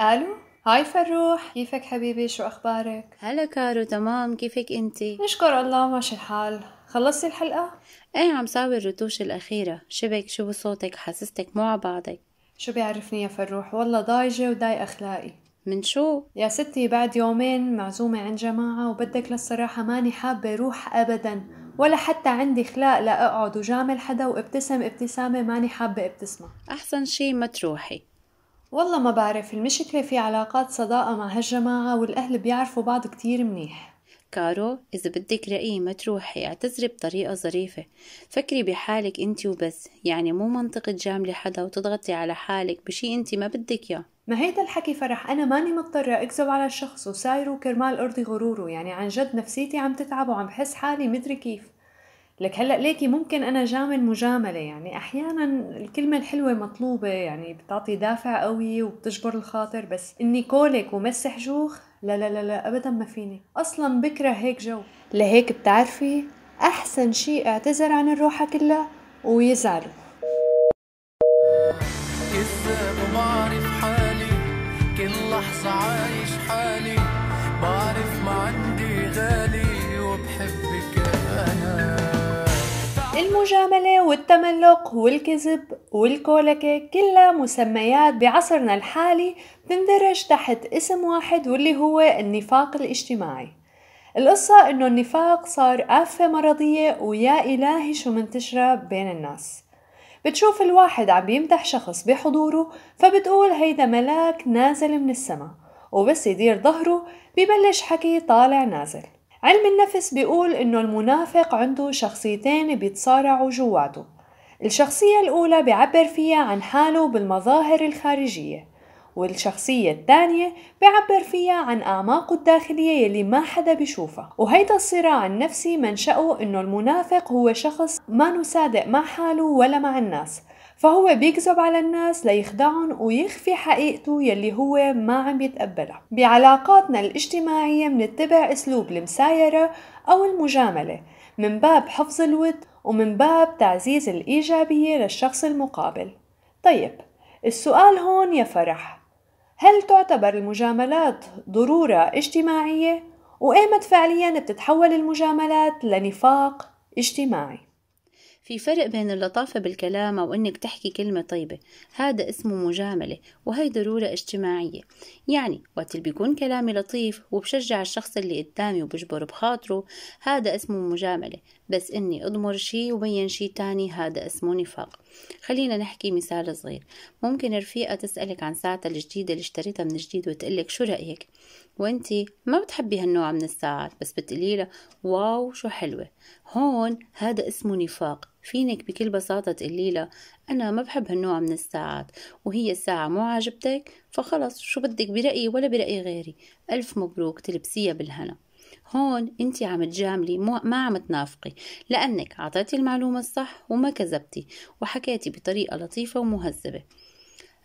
الو هاي فروح كيفك حبيبي شو اخبارك هلا كارو تمام كيفك انت نشكر الله ماشي الحال خلصتي الحلقه ايه عم ساوي الرتوش الاخيره شبك شو بصوتك حسستك مو على بعضك شو بيعرفني يا فروح والله ضايجه وداي اخلاقي من شو؟ يا ستي بعد يومين معزومة عند جماعة وبدك للصراحة ماني حابة روح أبدا ولا حتى عندي خلاق لأقعد وجامل حدا وابتسم ابتسامة ماني حابة ابتسمة أحسن شي ما تروحي والله ما بعرف المشكلة في علاقات صداقة مع هالجماعة والأهل بيعرفوا بعض كتير منيح كارو إذا بدك رأيي ما تروحي اعتذري بطريقة ظريفة فكري بحالك أنت وبس يعني مو منطقة جاملة حدا وتضغطي على حالك بشي أنت ما بدك إياه ما هيدا الحكي فرح أنا ماني مضطرة أكذب على الشخص وسايره كرمال أرضي غروره يعني عن جد نفسيتي عم تتعب وعم بحس حالي مدري كيف لك هلا ليكي ممكن انا جامل مجامله يعني احيانا الكلمه الحلوه مطلوبه يعني بتعطي دافع قوي وبتجبر الخاطر بس اني كولك ومسح جوخ لا لا لا لا ابدا ما فيني اصلا بكره هيك جو لهيك بتعرفي احسن شيء اعتذر عن الروحه كلها ويزعلوا كذاب وبعرف حالي كل لحظه عايش حالي المجاملة والتملق والكذب والكولكة كلها مسميات بعصرنا الحالي بتندرج تحت اسم واحد واللي هو النفاق الاجتماعي القصة انه النفاق صار آفة مرضية ويا إلهي شو منتشرة بين الناس بتشوف الواحد عم يمدح شخص بحضوره فبتقول هيدا ملاك نازل من السما وبس يدير ظهره ببلش حكي طالع نازل علم النفس بيقول إنه المنافق عنده شخصيتين بيتصارعوا جواته الشخصية الأولى بيعبر فيها عن حاله بالمظاهر الخارجية والشخصية الثانية بيعبر فيها عن أعماقه الداخلية يلي ما حدا بيشوفها وهيدا الصراع النفسي منشأه إنه المنافق هو شخص ما صادق مع حاله ولا مع الناس فهو بيكذب على الناس ليخدعهم ويخفي حقيقته يلي هو ما عم يتقبلها بعلاقاتنا الاجتماعية منتبع أسلوب المسايرة أو المجاملة من باب حفظ الود ومن باب تعزيز الإيجابية للشخص المقابل طيب السؤال هون يا فرح هل تعتبر المجاملات ضرورة اجتماعية؟ وإيمت فعليا بتتحول المجاملات لنفاق اجتماعي في فرق بين اللطافة بالكلام أو إنك تحكي كلمة طيبة هذا اسمه مجاملة وهي ضرورة اجتماعية يعني وقت اللي بيكون كلامي لطيف وبشجع الشخص اللي قدامي وبجبر بخاطره هذا اسمه مجاملة بس اني اضمر شي وبين شي تاني هذا اسمه نفاق خلينا نحكي مثال صغير ممكن رفيقة تسألك عن ساعتها الجديدة اللي اشتريتها من جديد وتقلك شو رأيك وانتي ما بتحبي هالنوع من الساعات بس بتقليلها واو شو حلوة هون هذا اسمه نفاق فينك بكل بساطة تقولي أنا ما بحب هالنوع من الساعات وهي الساعة مو عاجبتك فخلص شو بدك برأيي ولا برأي غيري ألف مبروك تلبسيها بالهنا هون انت عم تجاملي ما عم تنافقي لانك اعطيتي المعلومه الصح وما كذبتي وحكيتي بطريقه لطيفه ومهذبه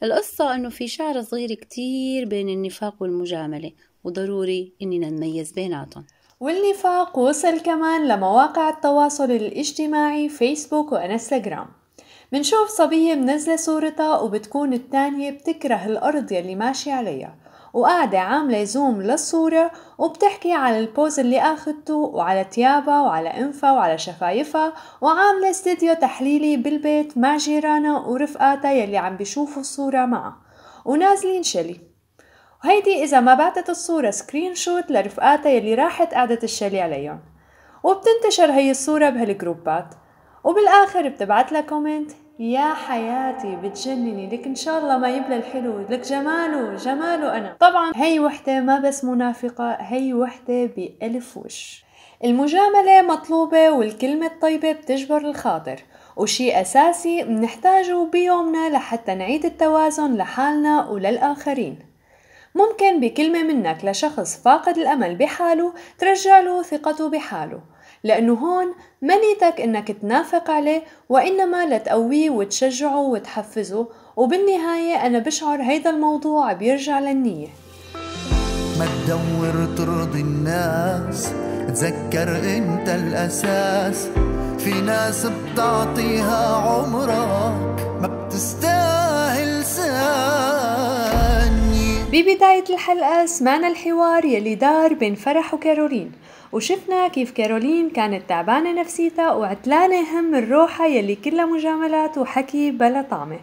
القصة أنه في شعر صغير كتير بين النفاق والمجاملة وضروري أننا نميز بيناتهم والنفاق وصل كمان لمواقع التواصل الاجتماعي فيسبوك وانستغرام منشوف صبية منزلة صورتها وبتكون التانية بتكره الأرض يلي ماشي عليها وقاعدة عاملة زوم للصورة وبتحكي على البوز اللي اخدته وعلى تيابها وعلى انفها وعلى شفايفها وعاملة استديو تحليلي بالبيت مع جيرانها ورفقاتها يلي عم بيشوفوا الصورة معها ونازلين شلي وهيدي إذا ما بعتت الصورة سكرين شوت لرفقاتها يلي راحت قعدت الشلي عليهم وبتنتشر هي الصورة بهالجروبات وبالآخر بتبعت لها كومنت يا حياتي بتجنني لك ان شاء الله ما يبلى الحلو لك جماله جماله انا طبعا هي وحده ما بس منافقه هي وحده بألف وش المجاملة مطلوبة والكلمة الطيبة بتجبر الخاطر وشي أساسي بنحتاجه بيومنا لحتى نعيد التوازن لحالنا وللآخرين ممكن بكلمة منك لشخص فاقد الأمل بحاله ترجع له ثقته بحاله لأنه هون ما نيتك إنك تنافق عليه وإنما لتقويه وتشجعه وتحفزه وبالنهاية أنا بشعر هيدا الموضوع بيرجع للنية ما تدور ترضي الناس تذكر انت الأساس في ناس بتعطيها عمرك ما ببداية الحلقة سمعنا الحوار يلي دار بين فرح وكارولين وشفنا كيف كارولين كانت تعبانة نفسيتها وعتلانة هم الروحة يلي كلها مجاملات وحكي بلا طعمة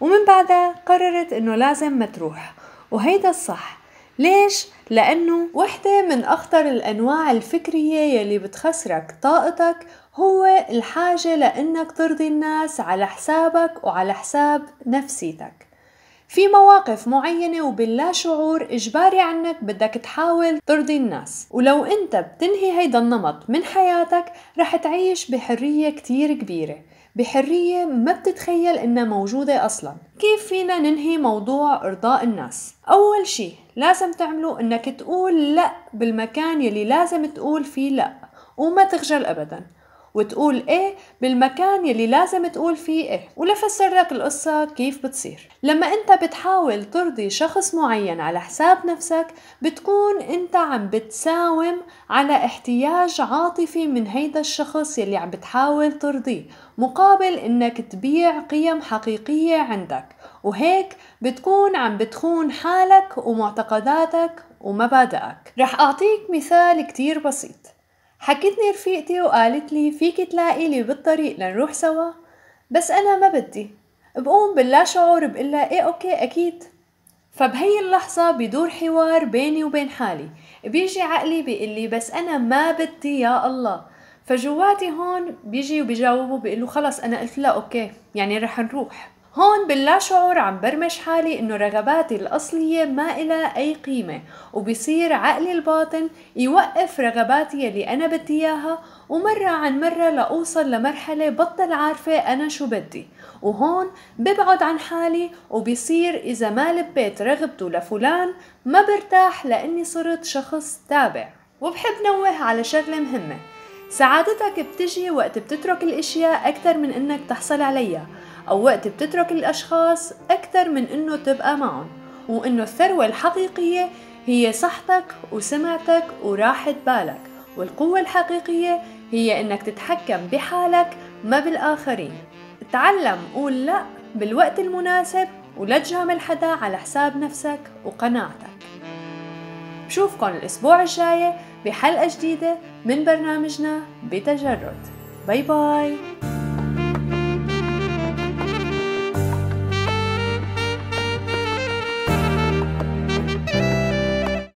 ومن بعدها قررت انه لازم ما تروح وهيدا الصح ليش؟ لأنه وحدة من أخطر الأنواع الفكرية يلي بتخسرك طاقتك هو الحاجة لأنك ترضي الناس على حسابك وعلى حساب نفسيتك في مواقف معينة وباللا شعور إجباري عنك بدك تحاول ترضي الناس ولو أنت بتنهي هيدا النمط من حياتك رح تعيش بحرية كتير كبيرة بحرية ما بتتخيل إنها موجودة أصلا كيف فينا ننهي موضوع إرضاء الناس؟ أول شي لازم تعمله إنك تقول لأ بالمكان يلي لازم تقول فيه لأ وما تخجل أبداً وتقول ايه بالمكان يلي لازم تقول فيه ايه ولفسر لك القصة كيف بتصير لما انت بتحاول ترضي شخص معين على حساب نفسك بتكون انت عم بتساوم على احتياج عاطفي من هيدا الشخص يلي عم بتحاول ترضيه مقابل انك تبيع قيم حقيقية عندك وهيك بتكون عم بتخون حالك ومعتقداتك ومبادئك رح أعطيك مثال كتير بسيط حكتني رفيقتي وقالت لي فيك تلاقي لي بالطريق لنروح سوا بس أنا ما بدي بقوم باللا شعور بقلا إيه أوكي أكيد فبهي اللحظة بدور حوار بيني وبين حالي بيجي عقلي بيقلي بس أنا ما بدي يا الله فجواتي هون بيجي وبيجاوبه بيقول خلص أنا قلت لا أوكي يعني رح نروح هون باللا شعور عم برمج حالي انه رغباتي الاصلية ما إلها اي قيمة وبصير عقلي الباطن يوقف رغباتي اللي انا بدي اياها ومرة عن مرة لأوصل لمرحلة بطل عارفة أنا شو بدي وهون ببعد عن حالي وبصير إذا ما لبيت رغبته لفلان ما برتاح لأني صرت شخص تابع وبحب نوه على شغلة مهمة سعادتك بتجي وقت بتترك الأشياء أكثر من إنك تحصل عليها أو وقت بتترك الأشخاص أكثر من إنه تبقى معهم وإنه الثروة الحقيقية هي صحتك وسمعتك وراحة بالك والقوة الحقيقية هي إنك تتحكم بحالك ما بالآخرين تعلم قول لأ بالوقت المناسب ولا تجامل حدا على حساب نفسك وقناعتك بشوفكن الأسبوع الجاي بحلقة جديدة من برنامجنا بتجرد باي باي